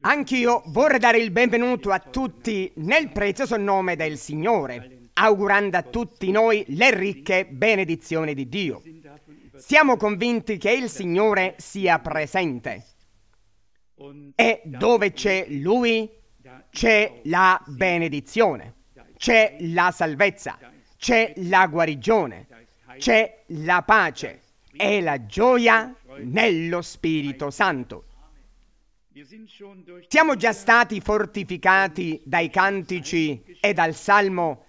Anch'io vorrei dare il benvenuto a tutti nel prezioso nome del Signore, augurando a tutti noi le ricche benedizioni di Dio. Siamo convinti che il Signore sia presente. E dove c'è Lui, c'è la benedizione, c'è la salvezza, c'è la guarigione, c'è la pace e la gioia nello Spirito Santo. Siamo già stati fortificati dai cantici e dal salmo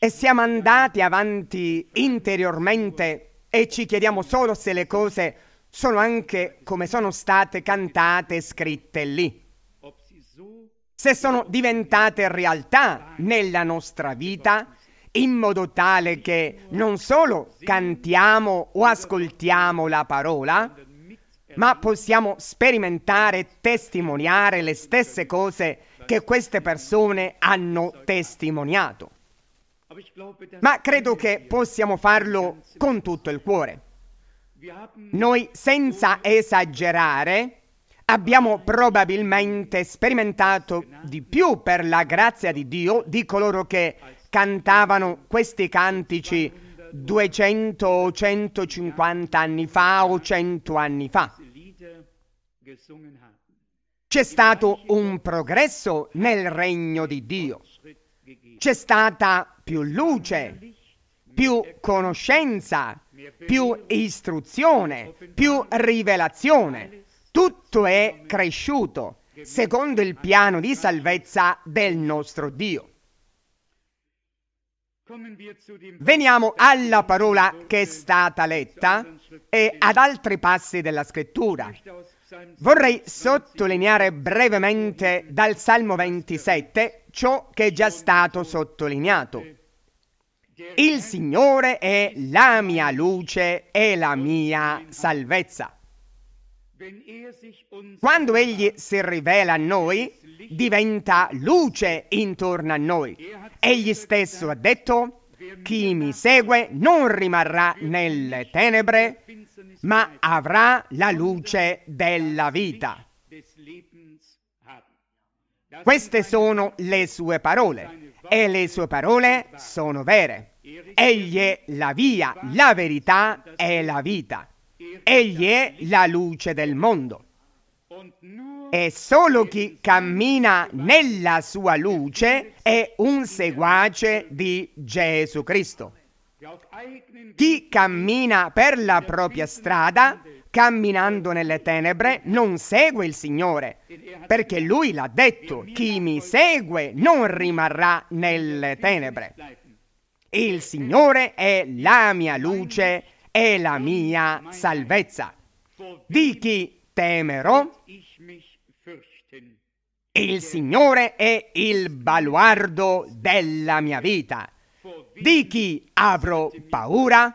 e siamo andati avanti interiormente e ci chiediamo solo se le cose sono anche come sono state cantate e scritte lì. Se sono diventate realtà nella nostra vita in modo tale che non solo cantiamo o ascoltiamo la parola, ma possiamo sperimentare e testimoniare le stesse cose che queste persone hanno testimoniato. Ma credo che possiamo farlo con tutto il cuore. Noi, senza esagerare, abbiamo probabilmente sperimentato di più per la grazia di Dio di coloro che cantavano questi cantici 200 o 150 anni fa o 100 anni fa. C'è stato un progresso nel regno di Dio. C'è stata più luce, più conoscenza, più istruzione, più rivelazione. Tutto è cresciuto secondo il piano di salvezza del nostro Dio. Veniamo alla parola che è stata letta e ad altri passi della scrittura. Vorrei sottolineare brevemente dal Salmo 27 ciò che è già stato sottolineato. Il Signore è la mia luce e la mia salvezza. Quando Egli si rivela a noi, diventa luce intorno a noi. Egli stesso ha detto, chi mi segue non rimarrà nelle tenebre, ma avrà la luce della vita. Queste sono le sue parole e le sue parole sono vere. Egli è la via, la verità e la vita. Egli è la luce del mondo. E solo chi cammina nella sua luce è un seguace di Gesù Cristo. Chi cammina per la propria strada, camminando nelle tenebre, non segue il Signore, perché Lui l'ha detto, chi mi segue non rimarrà nelle tenebre. Il Signore è la mia luce e la mia salvezza. Di chi temerò? Il Signore è il baluardo della mia vita. Di chi avrò paura?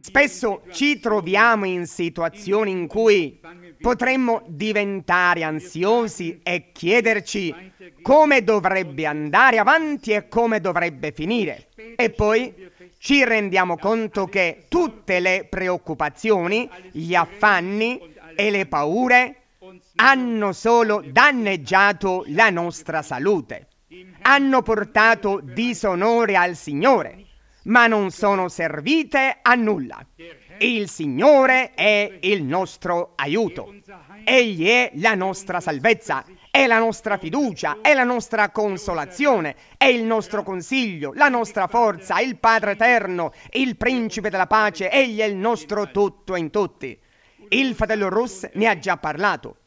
Spesso ci troviamo in situazioni in cui potremmo diventare ansiosi e chiederci come dovrebbe andare avanti e come dovrebbe finire. E poi ci rendiamo conto che tutte le preoccupazioni, gli affanni e le paure hanno solo danneggiato la nostra salute hanno portato disonore al Signore, ma non sono servite a nulla. Il Signore è il nostro aiuto. Egli è la nostra salvezza, è la nostra fiducia, è la nostra consolazione, è il nostro consiglio, la nostra forza, il Padre eterno, il Principe della pace, egli è il nostro tutto in tutti. Il fratello Russ ne ha già parlato.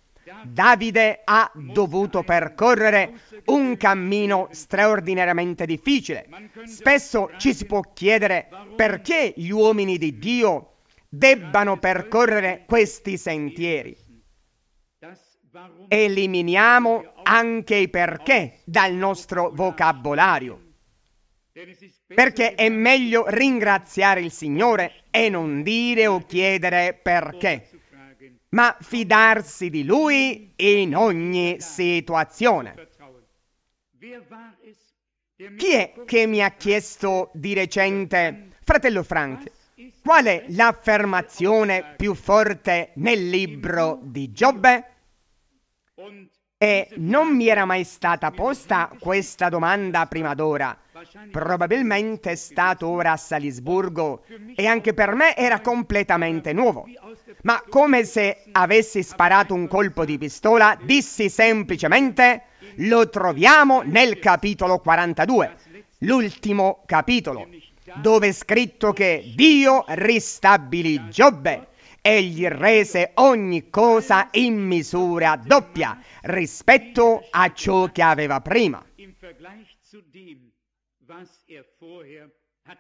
Davide ha dovuto percorrere un cammino straordinariamente difficile. Spesso ci si può chiedere perché gli uomini di Dio debbano percorrere questi sentieri. Eliminiamo anche i perché dal nostro vocabolario. Perché è meglio ringraziare il Signore e non dire o chiedere perché ma fidarsi di lui in ogni situazione. Chi è che mi ha chiesto di recente, fratello Frank, qual è l'affermazione più forte nel libro di Giobbe? E non mi era mai stata posta questa domanda prima d'ora. Probabilmente è stato ora a Salisburgo e anche per me era completamente nuovo. Ma come se avessi sparato un colpo di pistola, dissi semplicemente lo troviamo nel capitolo 42, l'ultimo capitolo, dove è scritto che Dio ristabilì Giobbe e gli rese ogni cosa in misura doppia rispetto a ciò che aveva prima. In Er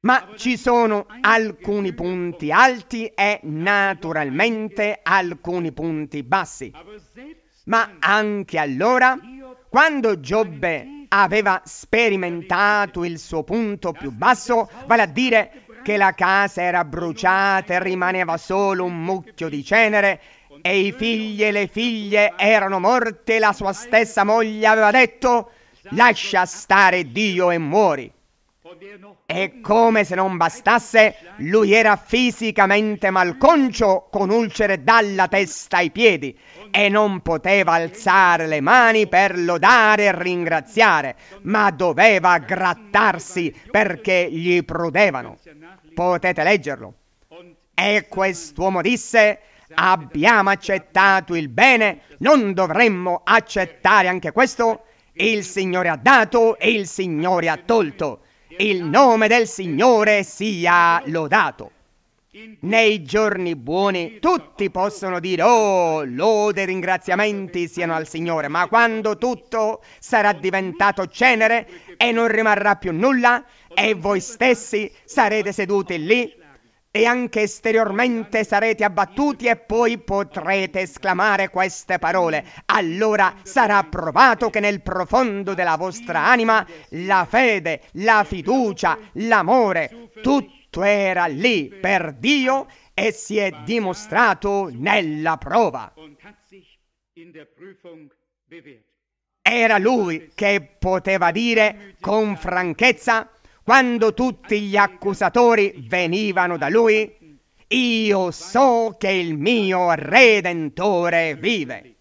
Ma ci sono alcuni punti alti e naturalmente alcuni punti bassi. Ma anche allora, quando Giobbe aveva sperimentato il suo punto più basso, vale a dire che la casa era bruciata e rimaneva solo un mucchio di cenere, e i figli e le figlie erano morte, la sua stessa moglie aveva detto lascia stare Dio e muori. E come se non bastasse, lui era fisicamente malconcio con ulcere dalla testa ai piedi e non poteva alzare le mani per lodare e ringraziare, ma doveva grattarsi perché gli prudevano. Potete leggerlo. E quest'uomo disse, abbiamo accettato il bene, non dovremmo accettare anche questo? Il Signore ha dato e il Signore ha tolto. Il nome del Signore sia lodato. Nei giorni buoni tutti possono dire oh, lode e ringraziamenti siano al Signore, ma quando tutto sarà diventato cenere e non rimarrà più nulla e voi stessi sarete seduti lì e anche esteriormente sarete abbattuti e poi potrete esclamare queste parole. Allora sarà provato che nel profondo della vostra anima la fede, la fiducia, l'amore, tutto era lì per Dio e si è dimostrato nella prova. Era lui che poteva dire con franchezza quando tutti gli accusatori venivano da lui, io so che il mio Redentore vive.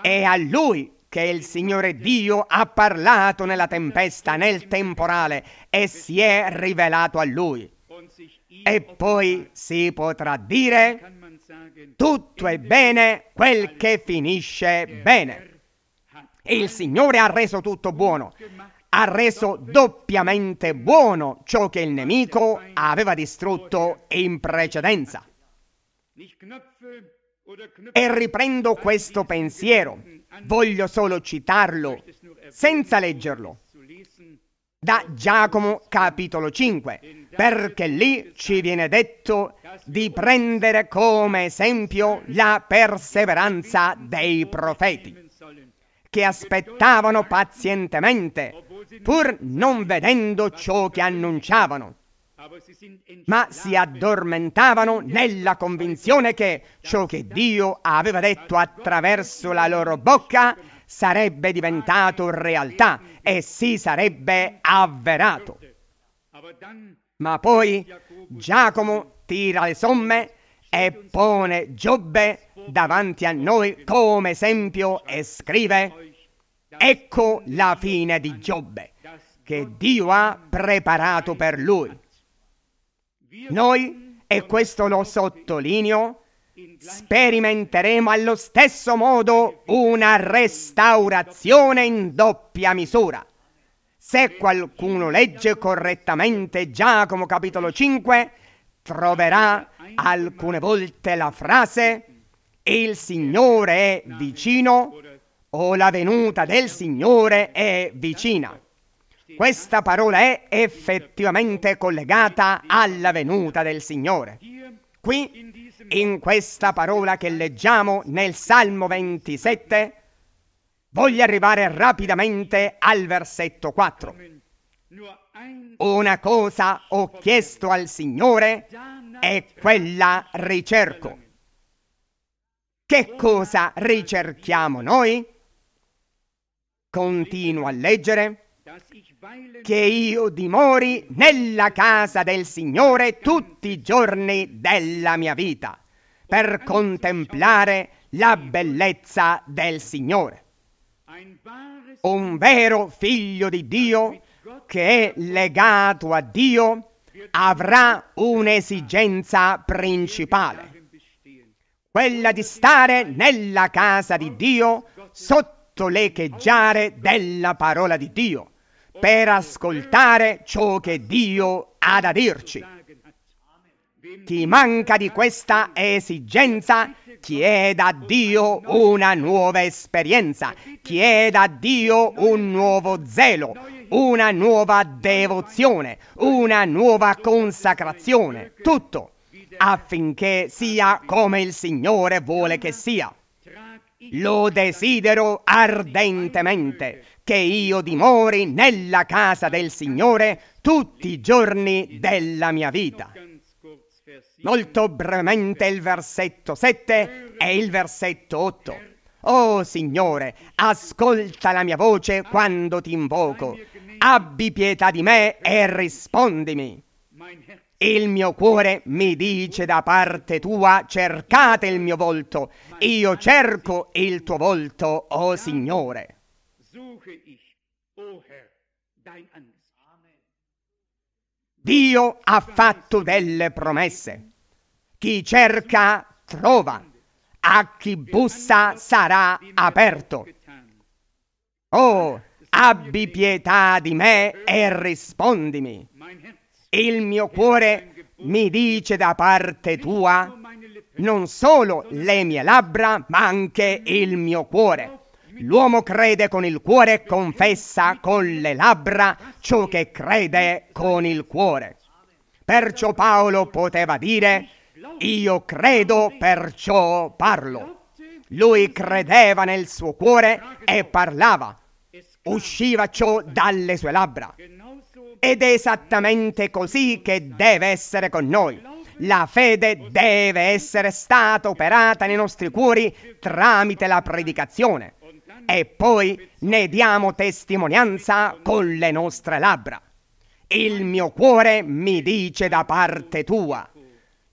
È a lui che il Signore Dio ha parlato nella tempesta, nel temporale, e si è rivelato a lui. E poi si potrà dire, tutto è bene quel che finisce bene. Il Signore ha reso tutto buono, ha reso doppiamente buono ciò che il nemico aveva distrutto in precedenza. E riprendo questo pensiero, voglio solo citarlo, senza leggerlo, da Giacomo capitolo 5, perché lì ci viene detto di prendere come esempio la perseveranza dei profeti, che aspettavano pazientemente pur non vedendo ciò che annunciavano, ma si addormentavano nella convinzione che ciò che Dio aveva detto attraverso la loro bocca sarebbe diventato realtà e si sarebbe avverato. Ma poi Giacomo tira le somme e pone Giobbe davanti a noi come esempio e scrive Ecco la fine di Giobbe che Dio ha preparato per lui. Noi, e questo lo sottolineo, sperimenteremo allo stesso modo una restaurazione in doppia misura. Se qualcuno legge correttamente Giacomo capitolo 5, troverà alcune volte la frase Il Signore è vicino o la venuta del Signore è vicina. Questa parola è effettivamente collegata alla venuta del Signore. Qui, in questa parola che leggiamo nel Salmo 27, voglio arrivare rapidamente al versetto 4. Una cosa ho chiesto al Signore e quella ricerco. Che cosa ricerchiamo noi? Continuo a leggere che io dimori nella casa del Signore tutti i giorni della mia vita per contemplare la bellezza del Signore. Un vero figlio di Dio che è legato a Dio avrà un'esigenza principale, quella di stare nella casa di Dio sotto sottolecheggiare della parola di Dio, per ascoltare ciò che Dio ha da dirci. Chi manca di questa esigenza chieda a Dio una nuova esperienza, chieda a Dio un nuovo zelo, una nuova devozione, una nuova consacrazione, tutto affinché sia come il Signore vuole che sia. Lo desidero ardentemente che io dimori nella casa del Signore tutti i giorni della mia vita. Molto brevemente il versetto 7 e il versetto 8. Oh Signore, ascolta la mia voce quando ti invoco. Abbi pietà di me e rispondimi. Il mio cuore mi dice da parte tua, cercate il mio volto. Io cerco il tuo volto, o oh Signore. Dio ha fatto delle promesse. Chi cerca, trova. A chi bussa sarà aperto. Oh, abbi pietà di me e rispondimi. Il mio cuore mi dice da parte tua non solo le mie labbra, ma anche il mio cuore. L'uomo crede con il cuore e confessa con le labbra ciò che crede con il cuore. Perciò Paolo poteva dire, io credo, perciò parlo. Lui credeva nel suo cuore e parlava. Usciva ciò dalle sue labbra. Ed è esattamente così che deve essere con noi. La fede deve essere stata operata nei nostri cuori tramite la predicazione e poi ne diamo testimonianza con le nostre labbra. Il mio cuore mi dice da parte tua,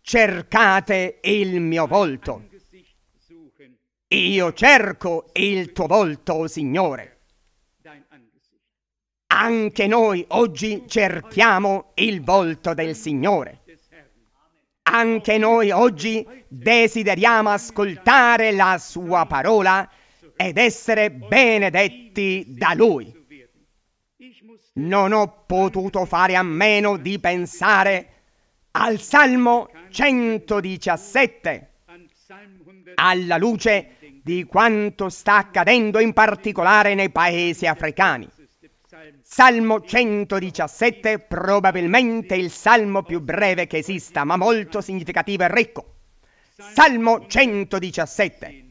cercate il mio volto. Io cerco il tuo volto, Signore. Anche noi oggi cerchiamo il volto del Signore. Anche noi oggi desideriamo ascoltare la sua parola ed essere benedetti da Lui. Non ho potuto fare a meno di pensare al Salmo 117, alla luce di quanto sta accadendo in particolare nei paesi africani. Salmo 117, probabilmente il salmo più breve che esista, ma molto significativo e ricco. Salmo 117.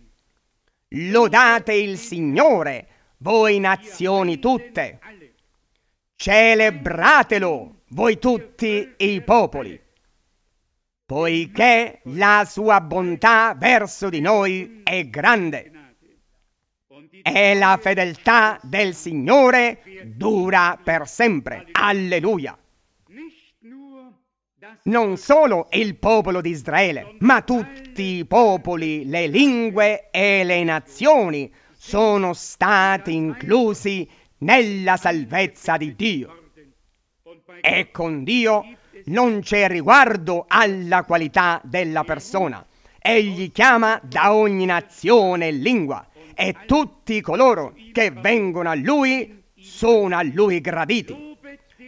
Lodate il Signore, voi nazioni tutte. Celebratelo, voi tutti i popoli, poiché la sua bontà verso di noi è grande e la fedeltà del Signore dura per sempre. Alleluia! Non solo il popolo di Israele, ma tutti i popoli, le lingue e le nazioni sono stati inclusi nella salvezza di Dio. E con Dio non c'è riguardo alla qualità della persona. Egli chiama da ogni nazione e lingua e tutti coloro che vengono a Lui sono a Lui graditi.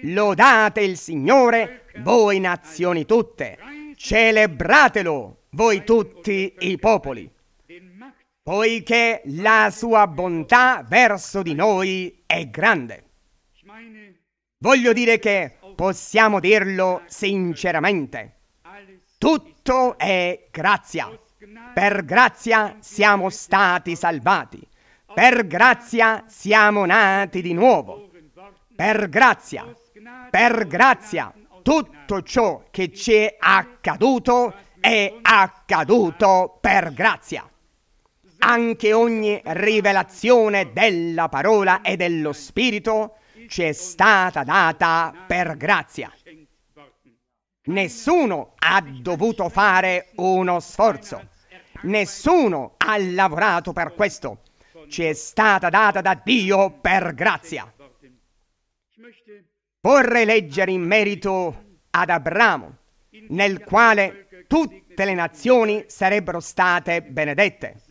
Lodate il Signore, voi nazioni tutte, celebratelo, voi tutti i popoli, poiché la sua bontà verso di noi è grande. Voglio dire che possiamo dirlo sinceramente, tutto è grazia. Per grazia siamo stati salvati. Per grazia siamo nati di nuovo. Per grazia, per grazia, tutto ciò che ci è accaduto è accaduto per grazia. Anche ogni rivelazione della parola e dello Spirito ci è stata data per grazia. Nessuno ha dovuto fare uno sforzo. Nessuno ha lavorato per questo. Ci è stata data da Dio per grazia. Vorrei leggere in merito ad Abramo, nel quale tutte le nazioni sarebbero state benedette.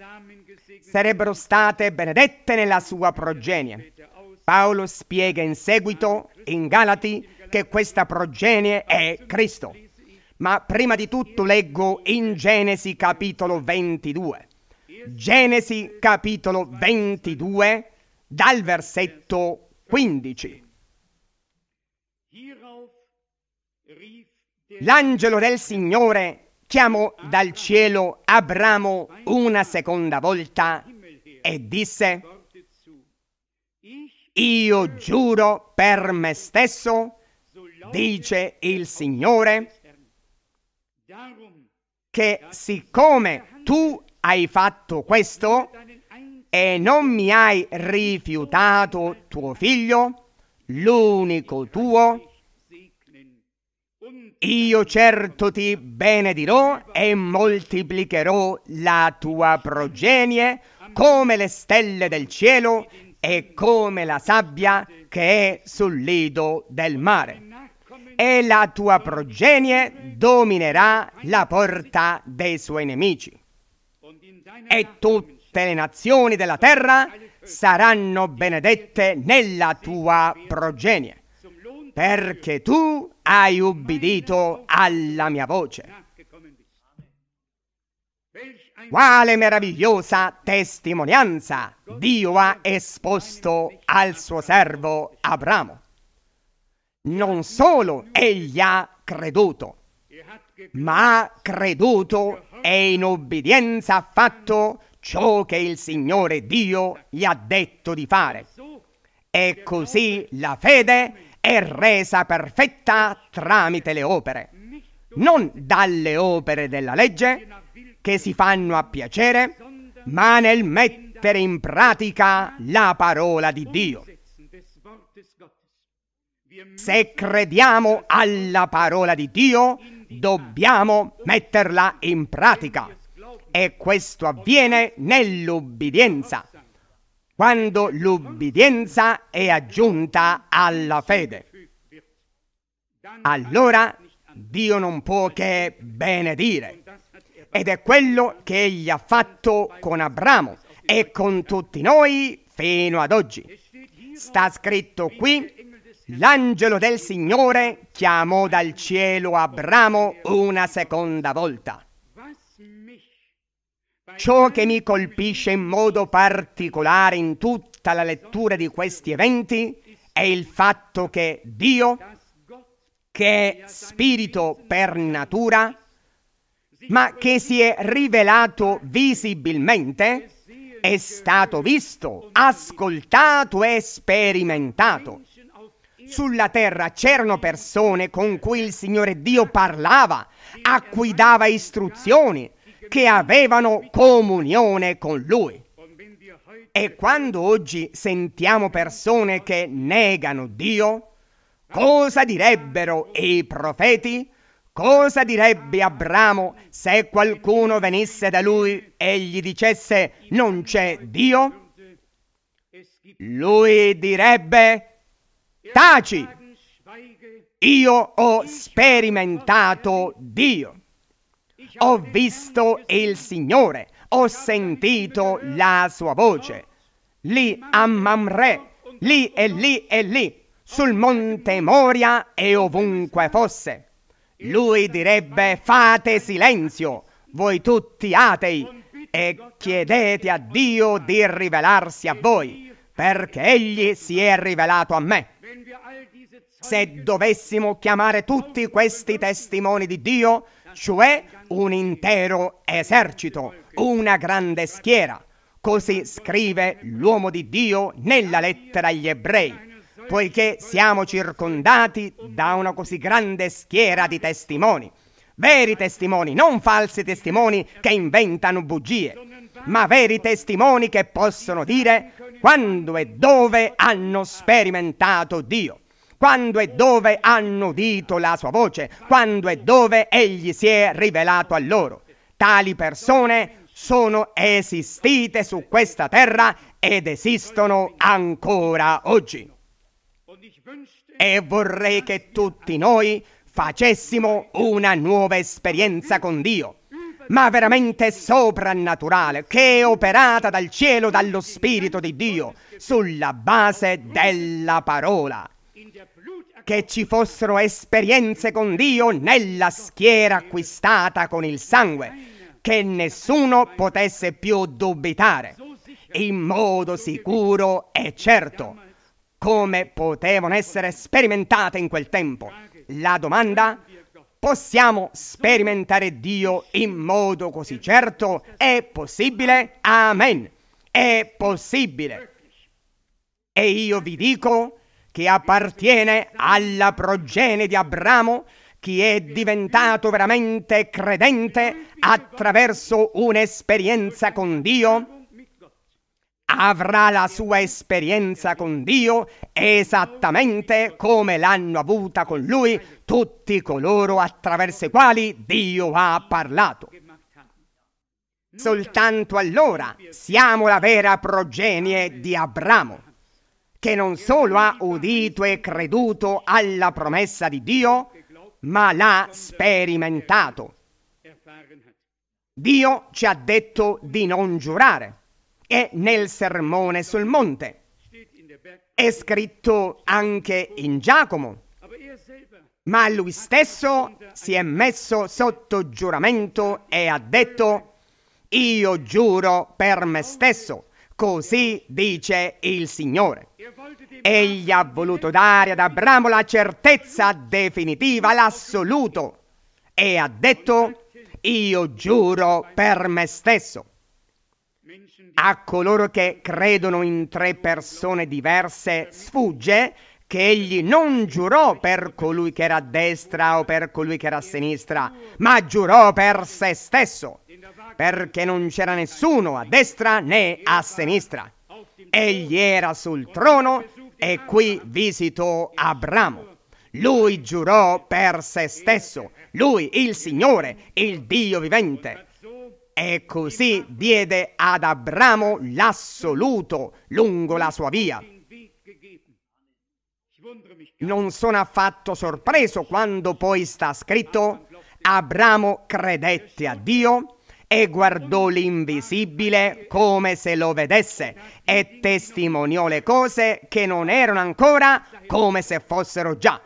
Sarebbero state benedette nella sua progenie. Paolo spiega in seguito in Galati che questa progenie è Cristo. Ma prima di tutto leggo in Genesi capitolo 22. Genesi capitolo 22 dal versetto 15. L'angelo del Signore chiamò dal cielo Abramo una seconda volta e disse, io giuro per me stesso, dice il Signore, che siccome tu hai fatto questo e non mi hai rifiutato tuo figlio, l'unico tuo, io certo ti benedirò e moltiplicherò la tua progenie come le stelle del cielo e come la sabbia che è sul lido del mare e la tua progenie dominerà la porta dei suoi nemici. E tutte le nazioni della terra saranno benedette nella tua progenie, perché tu hai ubbidito alla mia voce. Quale meravigliosa testimonianza Dio ha esposto al suo servo Abramo non solo egli ha creduto, ma ha creduto e in obbedienza ha fatto ciò che il Signore Dio gli ha detto di fare. E così la fede è resa perfetta tramite le opere, non dalle opere della legge che si fanno a piacere, ma nel mettere in pratica la parola di Dio. Se crediamo alla parola di Dio, dobbiamo metterla in pratica. E questo avviene nell'ubbidienza, quando l'ubbidienza è aggiunta alla fede. Allora Dio non può che benedire. Ed è quello che egli ha fatto con Abramo e con tutti noi fino ad oggi. Sta scritto qui L'angelo del Signore chiamò dal cielo Abramo una seconda volta. Ciò che mi colpisce in modo particolare in tutta la lettura di questi eventi è il fatto che Dio, che è spirito per natura, ma che si è rivelato visibilmente, è stato visto, ascoltato e sperimentato. Sulla terra c'erano persone con cui il Signore Dio parlava, a cui dava istruzioni, che avevano comunione con Lui. E quando oggi sentiamo persone che negano Dio, cosa direbbero i profeti? Cosa direbbe Abramo se qualcuno venisse da lui e gli dicesse non c'è Dio? Lui direbbe Taci! Io ho sperimentato Dio. Ho visto il Signore, ho sentito la sua voce. Lì a Mamre, lì e lì e lì, sul monte Moria e ovunque fosse. Lui direbbe fate silenzio, voi tutti atei, e chiedete a Dio di rivelarsi a voi, perché Egli si è rivelato a me. Se dovessimo chiamare tutti questi testimoni di Dio, cioè un intero esercito, una grande schiera, così scrive l'uomo di Dio nella lettera agli ebrei, poiché siamo circondati da una così grande schiera di testimoni, veri testimoni, non falsi testimoni che inventano bugie, ma veri testimoni che possono dire quando e dove hanno sperimentato Dio quando e dove hanno udito la sua voce, quando e dove egli si è rivelato a loro. Tali persone sono esistite su questa terra ed esistono ancora oggi. E vorrei che tutti noi facessimo una nuova esperienza con Dio ma veramente soprannaturale, che è operata dal cielo, dallo Spirito di Dio, sulla base della parola. Che ci fossero esperienze con Dio nella schiera acquistata con il sangue, che nessuno potesse più dubitare, in modo sicuro e certo, come potevano essere sperimentate in quel tempo. La domanda è Possiamo sperimentare Dio in modo così certo? È possibile? Amen. È possibile. E io vi dico che appartiene alla progenie di Abramo chi è diventato veramente credente attraverso un'esperienza con Dio avrà la sua esperienza con Dio esattamente come l'hanno avuta con lui tutti coloro attraverso i quali Dio ha parlato. Soltanto allora siamo la vera progenie di Abramo, che non solo ha udito e creduto alla promessa di Dio, ma l'ha sperimentato. Dio ci ha detto di non giurare e nel sermone sul monte. È scritto anche in Giacomo. Ma lui stesso si è messo sotto giuramento e ha detto, io giuro per me stesso, così dice il Signore. Egli ha voluto dare ad Abramo la certezza definitiva, l'assoluto, e ha detto, io giuro per me stesso a coloro che credono in tre persone diverse sfugge che egli non giurò per colui che era a destra o per colui che era a sinistra, ma giurò per se stesso, perché non c'era nessuno a destra né a sinistra. Egli era sul trono e qui visitò Abramo. Lui giurò per se stesso, lui il Signore, il Dio vivente. E così diede ad Abramo l'assoluto lungo la sua via. Non sono affatto sorpreso quando poi sta scritto Abramo credette a Dio e guardò l'invisibile come se lo vedesse e testimoniò le cose che non erano ancora come se fossero già.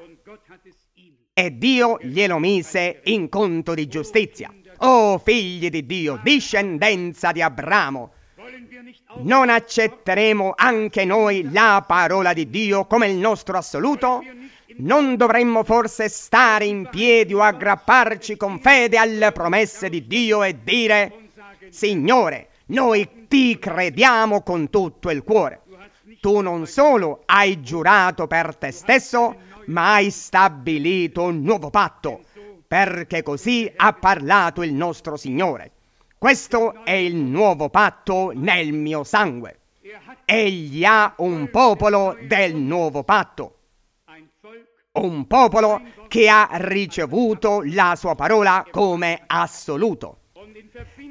E Dio glielo mise in conto di giustizia. O oh, figli di Dio, discendenza di Abramo, non accetteremo anche noi la parola di Dio come il nostro assoluto? Non dovremmo forse stare in piedi o aggrapparci con fede alle promesse di Dio e dire, Signore, noi ti crediamo con tutto il cuore. Tu non solo hai giurato per te stesso, ma hai stabilito un nuovo patto perché così ha parlato il nostro Signore. Questo è il nuovo patto nel mio sangue. Egli ha un popolo del nuovo patto. Un popolo che ha ricevuto la sua parola come assoluto.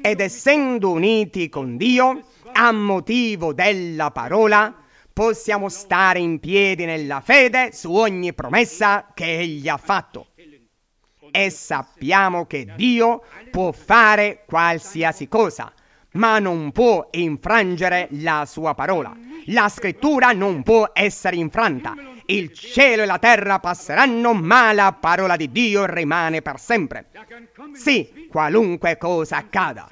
Ed essendo uniti con Dio, a motivo della parola, possiamo stare in piedi nella fede su ogni promessa che Egli ha fatto e sappiamo che Dio può fare qualsiasi cosa, ma non può infrangere la sua parola. La scrittura non può essere infranta. Il cielo e la terra passeranno, ma la parola di Dio rimane per sempre. Sì, qualunque cosa accada.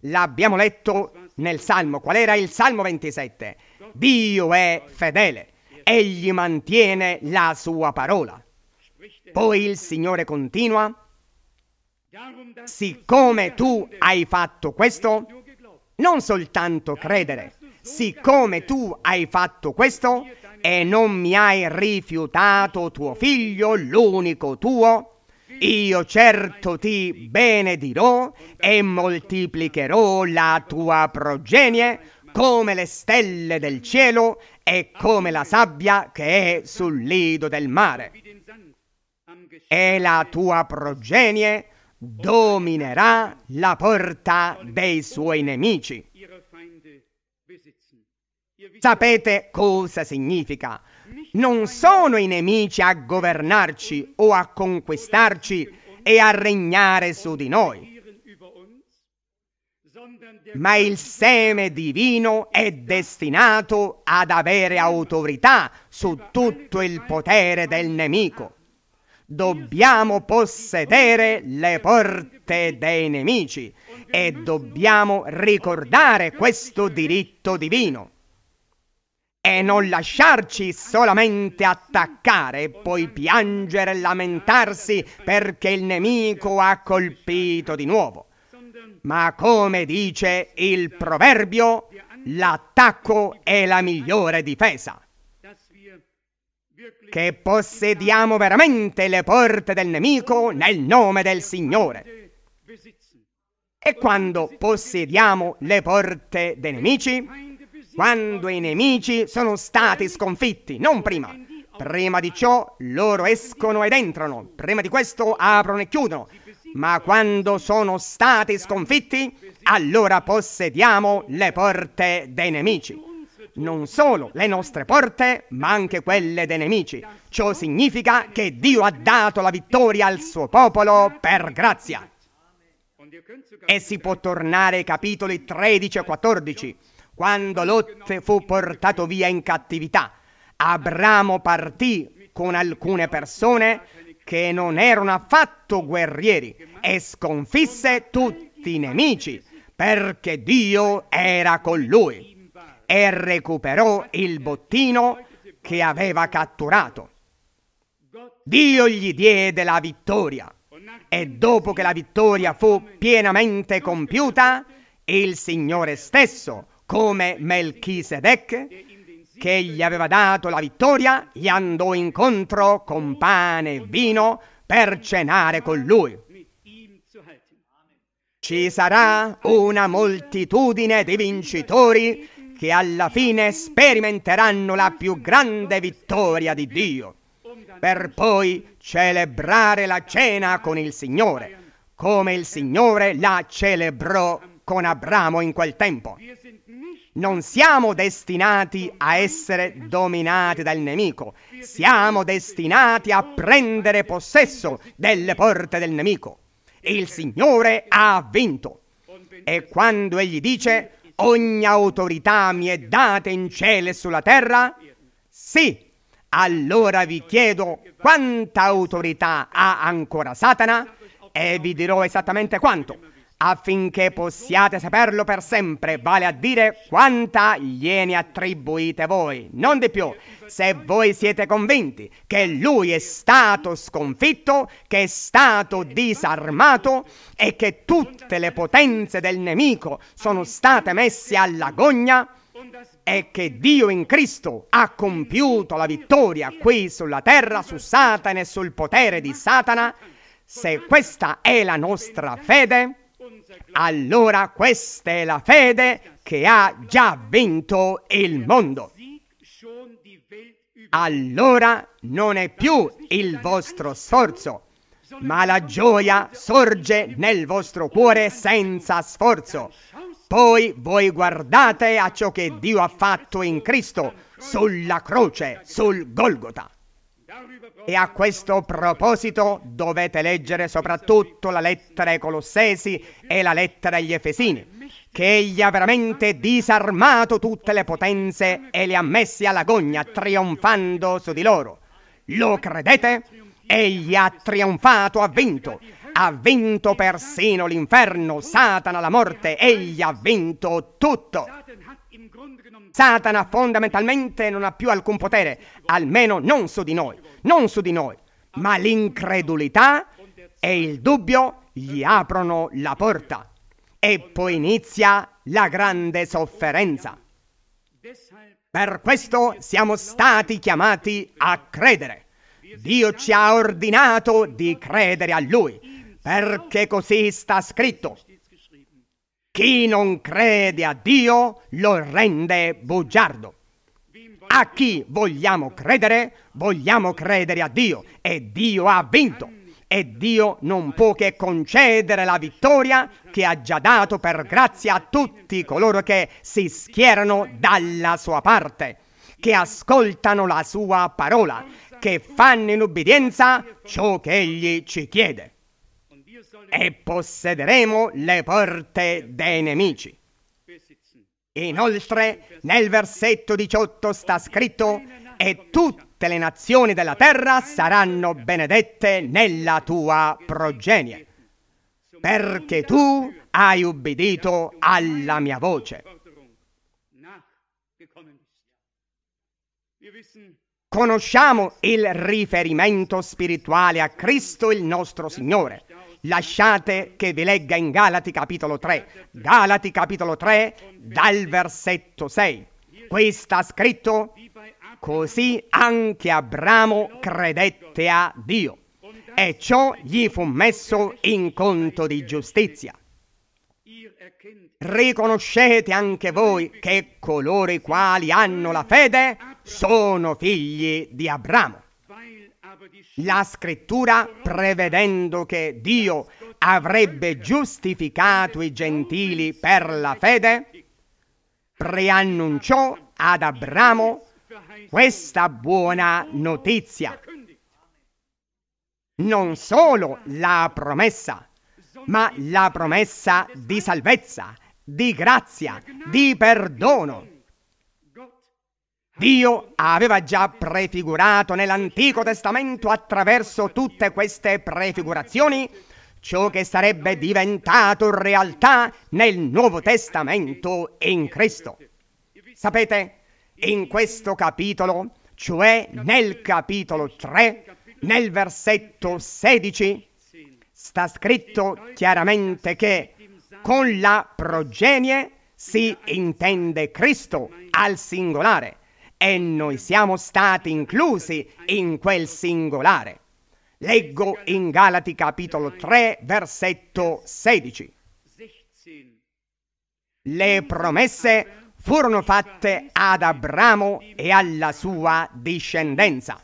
L'abbiamo letto nel Salmo. Qual era il Salmo 27? Dio è fedele. Egli mantiene la sua parola. Poi il Signore continua, siccome tu hai fatto questo, non soltanto credere, siccome tu hai fatto questo e non mi hai rifiutato tuo figlio, l'unico tuo, io certo ti benedirò e moltiplicherò la tua progenie come le stelle del cielo e come la sabbia che è sul lido del mare e la tua progenie dominerà la porta dei suoi nemici. Sapete cosa significa? Non sono i nemici a governarci o a conquistarci e a regnare su di noi, ma il seme divino è destinato ad avere autorità su tutto il potere del nemico dobbiamo possedere le porte dei nemici e dobbiamo ricordare questo diritto divino e non lasciarci solamente attaccare e poi piangere e lamentarsi perché il nemico ha colpito di nuovo. Ma come dice il proverbio, l'attacco è la migliore difesa che possediamo veramente le porte del nemico nel nome del Signore. E quando possediamo le porte dei nemici? Quando i nemici sono stati sconfitti, non prima. Prima di ciò loro escono ed entrano, prima di questo aprono e chiudono. Ma quando sono stati sconfitti, allora possediamo le porte dei nemici non solo le nostre porte, ma anche quelle dei nemici. Ciò significa che Dio ha dato la vittoria al suo popolo per grazia. E si può tornare ai capitoli 13 e 14, quando Lot fu portato via in cattività. Abramo partì con alcune persone che non erano affatto guerrieri e sconfisse tutti i nemici, perché Dio era con lui e recuperò il bottino che aveva catturato. Dio gli diede la vittoria e dopo che la vittoria fu pienamente compiuta, il Signore stesso, come Melchisedec, che gli aveva dato la vittoria, gli andò incontro con pane e vino per cenare con lui. Ci sarà una moltitudine di vincitori che alla fine sperimenteranno la più grande vittoria di Dio, per poi celebrare la cena con il Signore, come il Signore la celebrò con Abramo in quel tempo. Non siamo destinati a essere dominati dal nemico, siamo destinati a prendere possesso delle porte del nemico. Il Signore ha vinto. E quando egli dice ogni autorità mi è data in cielo e sulla terra? Sì. Allora vi chiedo quanta autorità ha ancora Satana e vi dirò esattamente quanto affinché possiate saperlo per sempre, vale a dire quanta gliene attribuite voi, non di più. Se voi siete convinti che lui è stato sconfitto, che è stato disarmato e che tutte le potenze del nemico sono state messe all'agonia, e che Dio in Cristo ha compiuto la vittoria qui sulla terra su Satana e sul potere di Satana, se questa è la nostra fede, allora questa è la fede che ha già vinto il mondo. Allora non è più il vostro sforzo, ma la gioia sorge nel vostro cuore senza sforzo. Poi voi guardate a ciò che Dio ha fatto in Cristo, sulla croce, sul Golgota. E a questo proposito dovete leggere soprattutto la lettera ai Colossesi e la lettera agli Efesini, che egli ha veramente disarmato tutte le potenze e le ha messe all'agonia, trionfando su di loro. Lo credete? Egli ha trionfato, ha vinto. Ha vinto persino l'inferno, Satana, la morte. Egli ha vinto tutto. Satana fondamentalmente non ha più alcun potere, almeno non su di noi, non su di noi, ma l'incredulità e il dubbio gli aprono la porta e poi inizia la grande sofferenza. Per questo siamo stati chiamati a credere. Dio ci ha ordinato di credere a Lui, perché così sta scritto. Chi non crede a Dio lo rende bugiardo. A chi vogliamo credere, vogliamo credere a Dio e Dio ha vinto. E Dio non può che concedere la vittoria che ha già dato per grazia a tutti coloro che si schierano dalla sua parte, che ascoltano la sua parola, che fanno in ubbidienza ciò che Egli ci chiede e possederemo le porte dei nemici. Inoltre, nel versetto 18 sta scritto, e tutte le nazioni della terra saranno benedette nella tua progenie, perché tu hai ubbidito alla mia voce. Conosciamo il riferimento spirituale a Cristo il nostro Signore Lasciate che vi legga in Galati capitolo 3. Galati capitolo 3 dal versetto 6. Qui sta scritto, così anche Abramo credette a Dio e ciò gli fu messo in conto di giustizia. Riconoscete anche voi che coloro i quali hanno la fede sono figli di Abramo la scrittura prevedendo che Dio avrebbe giustificato i gentili per la fede, preannunciò ad Abramo questa buona notizia. Non solo la promessa, ma la promessa di salvezza, di grazia, di perdono Dio aveva già prefigurato nell'Antico Testamento attraverso tutte queste prefigurazioni ciò che sarebbe diventato realtà nel Nuovo Testamento in Cristo. Sapete, in questo capitolo, cioè nel capitolo 3, nel versetto 16, sta scritto chiaramente che con la progenie si intende Cristo al singolare e noi siamo stati inclusi in quel singolare. Leggo in Galati capitolo 3 versetto 16. Le promesse furono fatte ad Abramo e alla sua discendenza.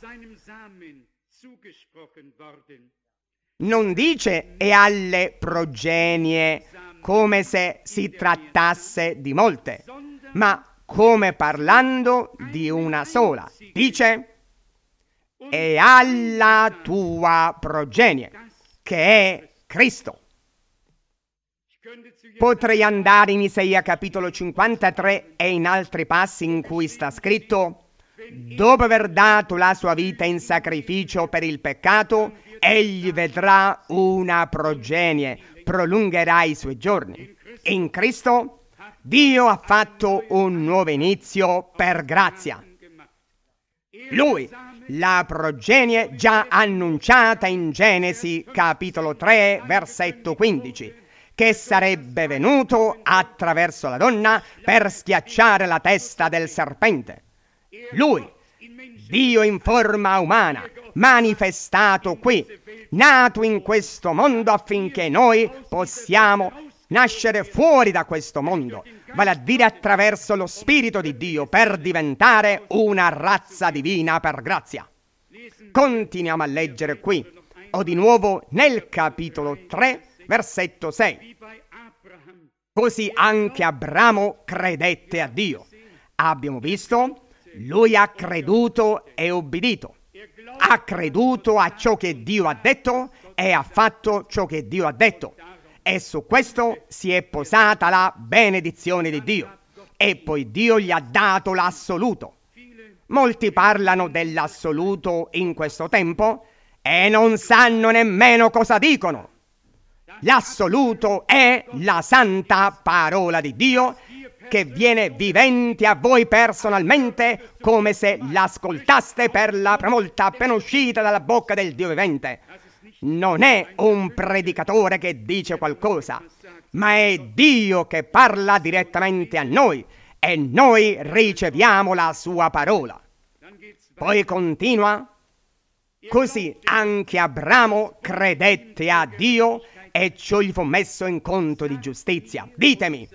Non dice e alle progenie come se si trattasse di molte, ma come parlando di una sola. Dice, e alla tua progenie, che è Cristo. Potrei andare in Isaia capitolo 53 e in altri passi in cui sta scritto, dopo aver dato la sua vita in sacrificio per il peccato, egli vedrà una progenie, prolungherà i suoi giorni. In Cristo Dio ha fatto un nuovo inizio per grazia. Lui, la progenie già annunciata in Genesi capitolo 3 versetto 15, che sarebbe venuto attraverso la donna per schiacciare la testa del serpente. Lui, Dio in forma umana, manifestato qui, nato in questo mondo affinché noi possiamo nascere fuori da questo mondo, vale a dire attraverso lo Spirito di Dio per diventare una razza divina per grazia. Continuiamo a leggere qui, o di nuovo nel capitolo 3, versetto 6. Così anche Abramo credette a Dio. Abbiamo visto, lui ha creduto e obbedito. Ha creduto a ciò che Dio ha detto e ha fatto ciò che Dio ha detto e su questo si è posata la benedizione di Dio. E poi Dio gli ha dato l'assoluto. Molti parlano dell'assoluto in questo tempo e non sanno nemmeno cosa dicono. L'assoluto è la santa parola di Dio che viene vivente a voi personalmente come se l'ascoltaste per la prima volta appena uscita dalla bocca del Dio vivente non è un predicatore che dice qualcosa, ma è Dio che parla direttamente a noi e noi riceviamo la sua parola. Poi continua, così anche Abramo credette a Dio e ciò gli fu messo in conto di giustizia. Ditemi,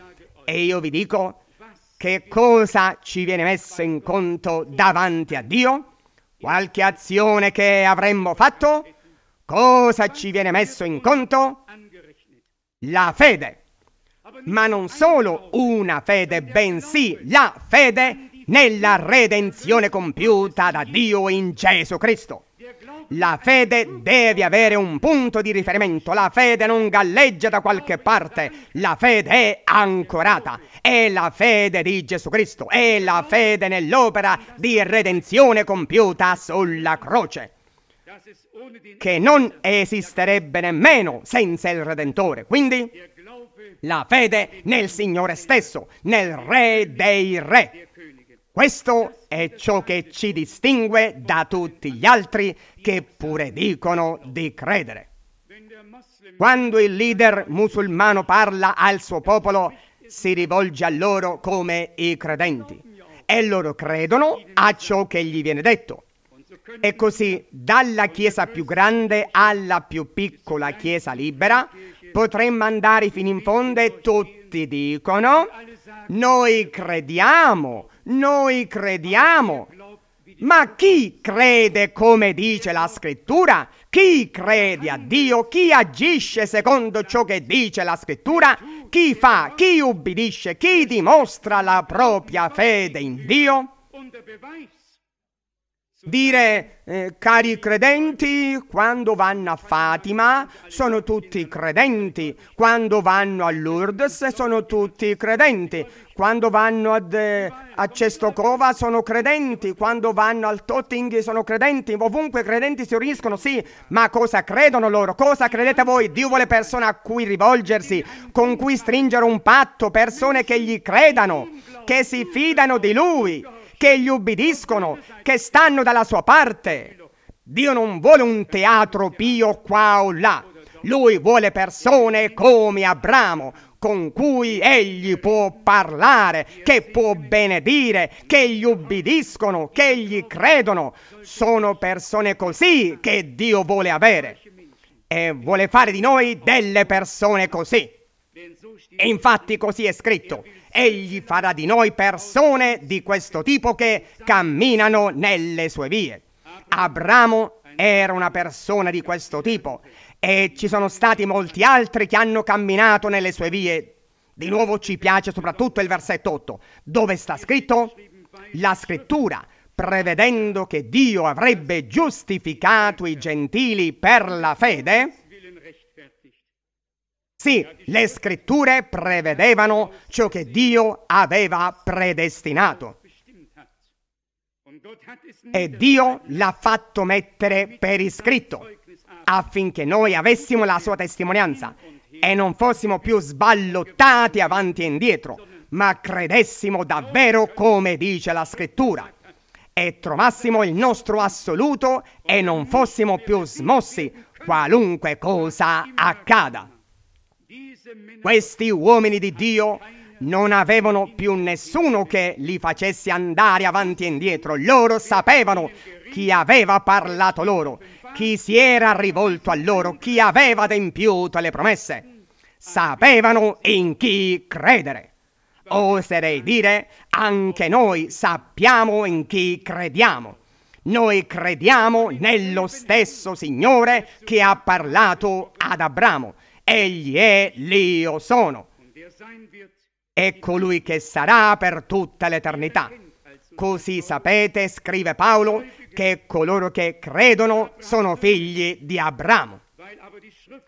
e io vi dico, che cosa ci viene messo in conto davanti a Dio? Qualche azione che avremmo fatto? Cosa ci viene messo in conto? La fede. Ma non solo una fede, bensì la fede nella redenzione compiuta da Dio in Gesù Cristo. La fede deve avere un punto di riferimento, la fede non galleggia da qualche parte, la fede è ancorata, è la fede di Gesù Cristo, è la fede nell'opera di redenzione compiuta sulla croce che non esisterebbe nemmeno senza il Redentore. Quindi la fede nel Signore stesso, nel Re dei Re. Questo è ciò che ci distingue da tutti gli altri che pure dicono di credere. Quando il leader musulmano parla al suo popolo, si rivolge a loro come i credenti e loro credono a ciò che gli viene detto. E così, dalla chiesa più grande alla più piccola chiesa libera, potremmo andare fino in fondo e tutti dicono, noi crediamo, noi crediamo. Ma chi crede come dice la scrittura? Chi crede a Dio? Chi agisce secondo ciò che dice la scrittura? Chi fa? Chi ubbidisce? Chi dimostra la propria fede in Dio? Dire eh, cari credenti quando vanno a Fatima sono tutti credenti, quando vanno a Lourdes sono tutti credenti, quando vanno ad, eh, a Cestocova sono credenti, quando vanno al Totting sono credenti, ovunque credenti si uniscono, sì, ma cosa credono loro? Cosa credete voi? Dio vuole persone a cui rivolgersi, con cui stringere un patto, persone che gli credano, che si fidano di Lui che gli ubbidiscono, che stanno dalla sua parte. Dio non vuole un teatro pio qua o là. Lui vuole persone come Abramo, con cui egli può parlare, che può benedire, che gli ubbidiscono, che gli credono. Sono persone così che Dio vuole avere e vuole fare di noi delle persone così. E infatti così è scritto egli farà di noi persone di questo tipo che camminano nelle sue vie. Abramo era una persona di questo tipo e ci sono stati molti altri che hanno camminato nelle sue vie. Di nuovo ci piace soprattutto il versetto 8, dove sta scritto la scrittura, prevedendo che Dio avrebbe giustificato i gentili per la fede, sì, le scritture prevedevano ciò che Dio aveva predestinato. E Dio l'ha fatto mettere per iscritto affinché noi avessimo la sua testimonianza e non fossimo più sballottati avanti e indietro, ma credessimo davvero come dice la scrittura e trovassimo il nostro assoluto e non fossimo più smossi qualunque cosa accada. Questi uomini di Dio non avevano più nessuno che li facesse andare avanti e indietro. Loro sapevano chi aveva parlato loro, chi si era rivolto a loro, chi aveva adempiuto le promesse. Sapevano in chi credere. Oserei dire, anche noi sappiamo in chi crediamo. Noi crediamo nello stesso Signore che ha parlato ad Abramo Egli è l'Io sono. È colui che sarà per tutta l'eternità. Così sapete, scrive Paolo, che coloro che credono sono figli di Abramo.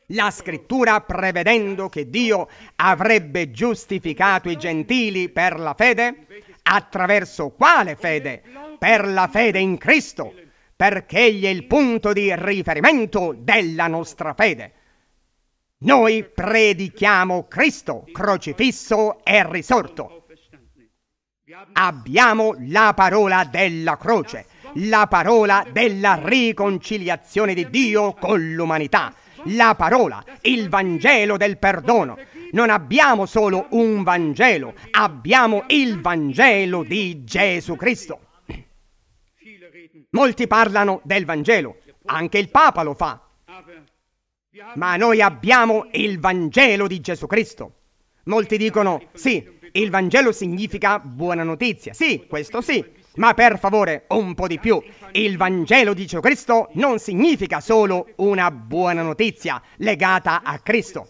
La scrittura, prevedendo che Dio avrebbe giustificato i gentili per la fede, attraverso quale fede? Per la fede in Cristo, perché egli è il punto di riferimento della nostra fede. Noi predichiamo Cristo crocifisso e risorto. Abbiamo la parola della croce, la parola della riconciliazione di Dio con l'umanità, la parola, il Vangelo del perdono. Non abbiamo solo un Vangelo, abbiamo il Vangelo di Gesù Cristo. Molti parlano del Vangelo, anche il Papa lo fa, ma noi abbiamo il Vangelo di Gesù Cristo. Molti dicono, sì, il Vangelo significa buona notizia. Sì, questo sì. Ma per favore, un po' di più. Il Vangelo di Gesù Cristo non significa solo una buona notizia legata a Cristo.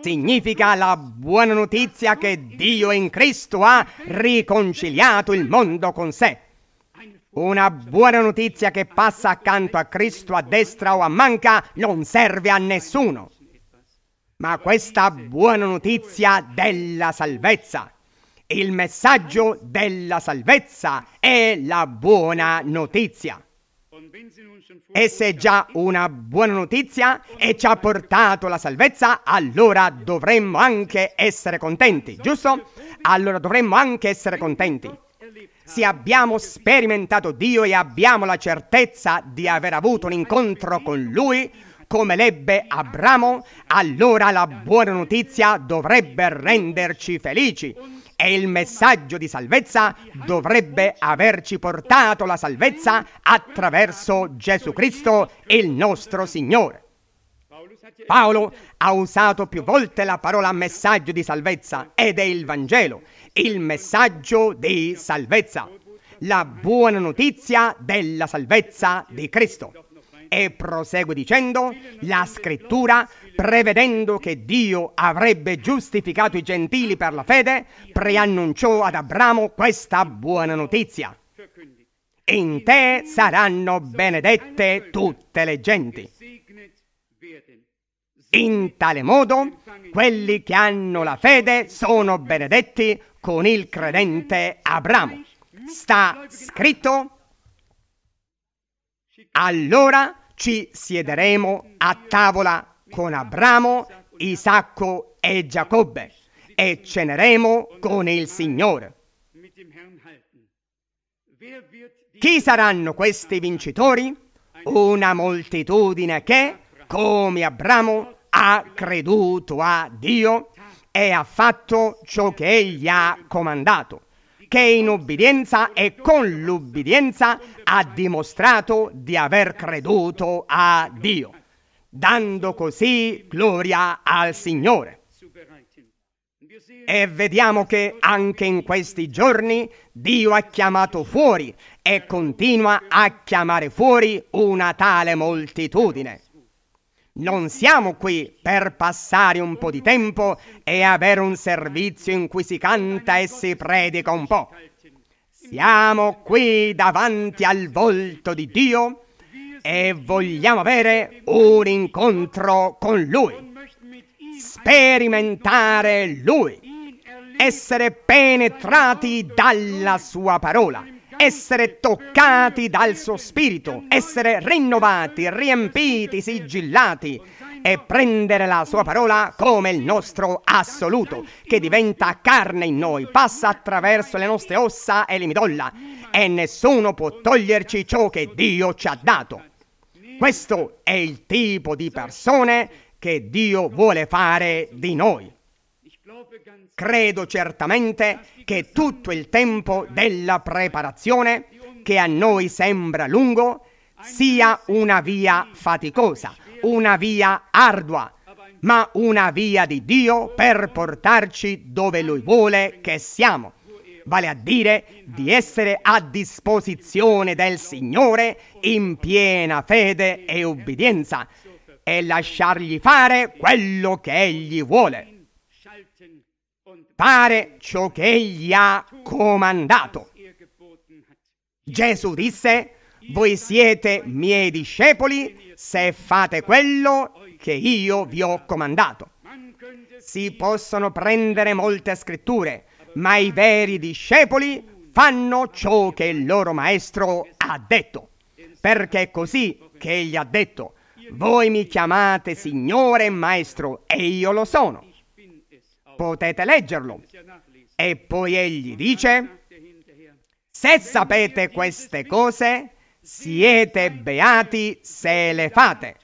Significa la buona notizia che Dio in Cristo ha riconciliato il mondo con sé. Una buona notizia che passa accanto a Cristo a destra o a manca non serve a nessuno. Ma questa buona notizia della salvezza, il messaggio della salvezza è la buona notizia. E se è già una buona notizia e ci ha portato la salvezza, allora dovremmo anche essere contenti, giusto? Allora dovremmo anche essere contenti. Se abbiamo sperimentato Dio e abbiamo la certezza di aver avuto un incontro con Lui, come l'ebbe Abramo, allora la buona notizia dovrebbe renderci felici e il messaggio di salvezza dovrebbe averci portato la salvezza attraverso Gesù Cristo, il nostro Signore. Paolo ha usato più volte la parola messaggio di salvezza ed è il Vangelo il messaggio di salvezza, la buona notizia della salvezza di Cristo. E prosegue dicendo, la scrittura, prevedendo che Dio avrebbe giustificato i gentili per la fede, preannunciò ad Abramo questa buona notizia. In te saranno benedette tutte le genti. In tale modo, quelli che hanno la fede sono benedetti con il credente Abramo. Sta scritto? Allora ci siederemo a tavola con Abramo, Isacco e Giacobbe e ceneremo con il Signore. Chi saranno questi vincitori? Una moltitudine che, come Abramo, ha creduto a Dio e ha fatto ciò che egli ha comandato, che in obbedienza e con l'obbedienza ha dimostrato di aver creduto a Dio, dando così gloria al Signore. E vediamo che anche in questi giorni Dio ha chiamato fuori e continua a chiamare fuori una tale moltitudine. Non siamo qui per passare un po' di tempo e avere un servizio in cui si canta e si predica un po'. Siamo qui davanti al volto di Dio e vogliamo avere un incontro con Lui, sperimentare Lui, essere penetrati dalla Sua parola essere toccati dal suo spirito, essere rinnovati, riempiti, sigillati e prendere la sua parola come il nostro assoluto, che diventa carne in noi, passa attraverso le nostre ossa e le midolla, e nessuno può toglierci ciò che Dio ci ha dato. Questo è il tipo di persone che Dio vuole fare di noi. Credo certamente che tutto il tempo della preparazione, che a noi sembra lungo, sia una via faticosa, una via ardua, ma una via di Dio per portarci dove Lui vuole che siamo, vale a dire di essere a disposizione del Signore in piena fede e ubbidienza e lasciargli fare quello che Egli vuole fare ciò che egli ha comandato. Gesù disse, voi siete miei discepoli se fate quello che io vi ho comandato. Si possono prendere molte scritture, ma i veri discepoli fanno ciò che il loro maestro ha detto, perché è così che egli ha detto, voi mi chiamate Signore e Maestro e io lo sono potete leggerlo. E poi egli dice, se sapete queste cose, siete beati se le fate.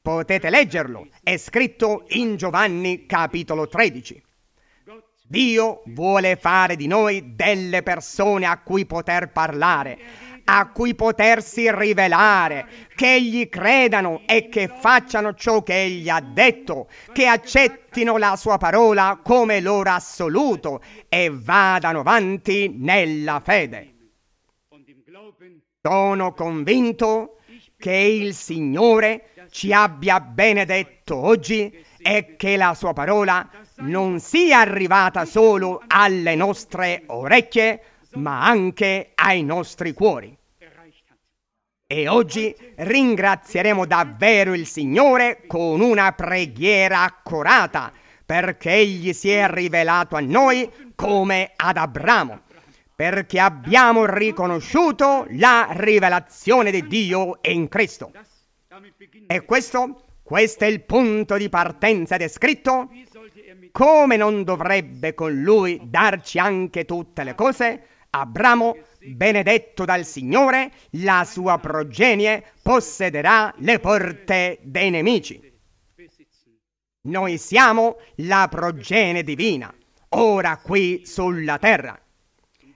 Potete leggerlo, è scritto in Giovanni capitolo 13. Dio vuole fare di noi delle persone a cui poter parlare a cui potersi rivelare, che gli credano e che facciano ciò che egli ha detto, che accettino la sua parola come loro assoluto e vadano avanti nella fede. Sono convinto che il Signore ci abbia benedetto oggi e che la sua parola non sia arrivata solo alle nostre orecchie, ma anche ai nostri cuori. E oggi ringrazieremo davvero il Signore con una preghiera accurata, perché Egli si è rivelato a noi come ad Abramo, perché abbiamo riconosciuto la rivelazione di Dio in Cristo. E questo, questo è il punto di partenza descritto. Come non dovrebbe con Lui darci anche tutte le cose? Abramo, benedetto dal Signore, la sua progenie possederà le porte dei nemici. Noi siamo la progenie divina, ora qui sulla terra,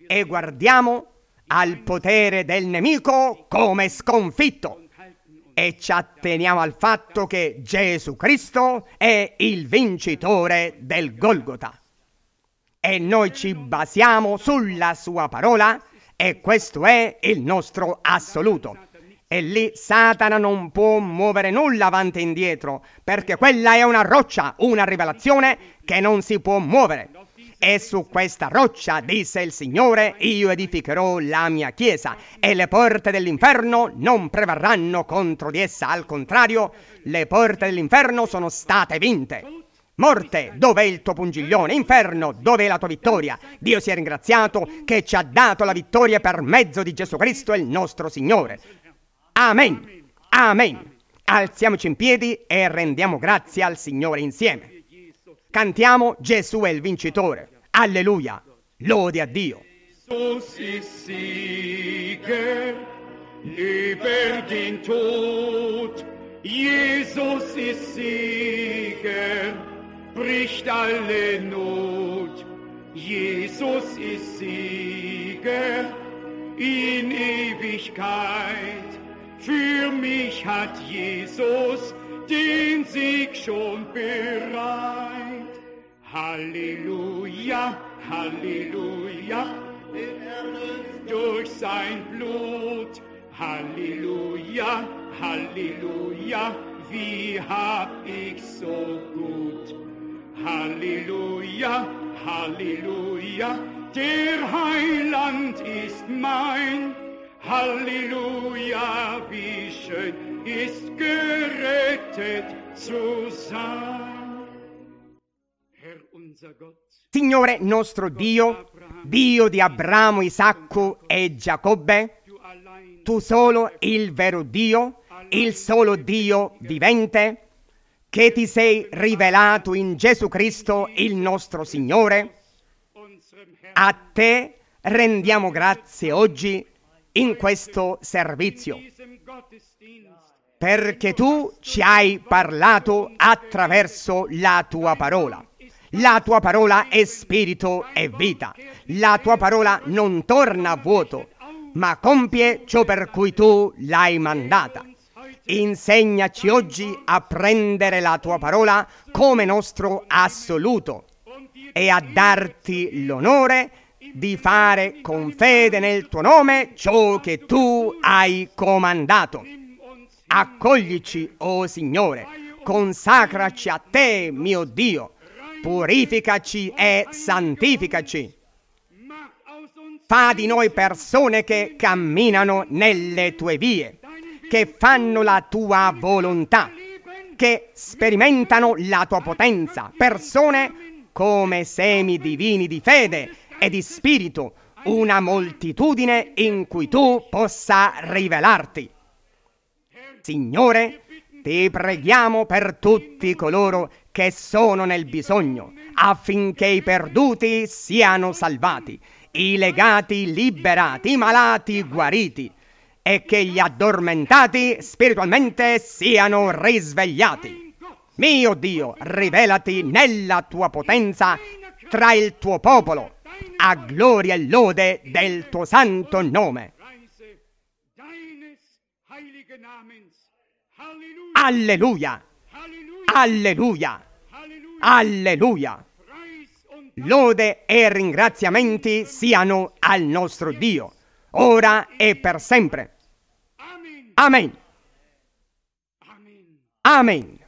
e guardiamo al potere del nemico come sconfitto e ci atteniamo al fatto che Gesù Cristo è il vincitore del Golgota e noi ci basiamo sulla sua parola e questo è il nostro assoluto. E lì Satana non può muovere nulla avanti e indietro, perché quella è una roccia, una rivelazione che non si può muovere. E su questa roccia, disse il Signore, io edificherò la mia chiesa e le porte dell'inferno non prevarranno contro di essa. Al contrario, le porte dell'inferno sono state vinte. Morte, dov'è il tuo pungiglione? Inferno, dov'è la tua vittoria? Dio sia ringraziato che ci ha dato la vittoria per mezzo di Gesù Cristo, il nostro Signore. Amen. Amen. Alziamoci in piedi e rendiamo grazie al Signore insieme. Cantiamo Gesù è il vincitore. Alleluia. Lodi a Dio. über in Tod. Jesus ist Sieger. bricht alle Not. Jesus ist Sieger in Ewigkeit. Für mich hat Jesus den Sieg schon bereit. Halleluja, Halleluja, durch sein Blut. Halleluja, Halleluja, wie hab ich so gut. Halleluja, Halleluja, der Heiland ist mein. Halleluja, wie schön ist gerettet zu sein. Signore nostro Dio, Dio di Abramo, Isacco e Giacobbe, tu solo il vero Dio, il solo Dio vivente, che ti sei rivelato in Gesù Cristo, il nostro Signore. A te rendiamo grazie oggi in questo servizio, perché tu ci hai parlato attraverso la tua parola. La tua parola è spirito e vita. La tua parola non torna a vuoto, ma compie ciò per cui tu l'hai mandata. Insegnaci oggi a prendere la tua parola come nostro assoluto e a darti l'onore di fare con fede nel tuo nome ciò che tu hai comandato. Accoglici, o oh Signore, consacraci a te, mio Dio, purificaci e santificaci. Fa di noi persone che camminano nelle tue vie che fanno la tua volontà, che sperimentano la tua potenza, persone come semi divini di fede e di spirito, una moltitudine in cui tu possa rivelarti. Signore, ti preghiamo per tutti coloro che sono nel bisogno, affinché i perduti siano salvati, i legati liberati, i malati guariti e che gli addormentati spiritualmente siano risvegliati. Mio Dio, rivelati nella tua potenza tra il tuo popolo, a gloria e lode del tuo santo nome. Alleluia! Alleluia! Alleluia! Lode e ringraziamenti siano al nostro Dio ora e per sempre. Amen. Amen.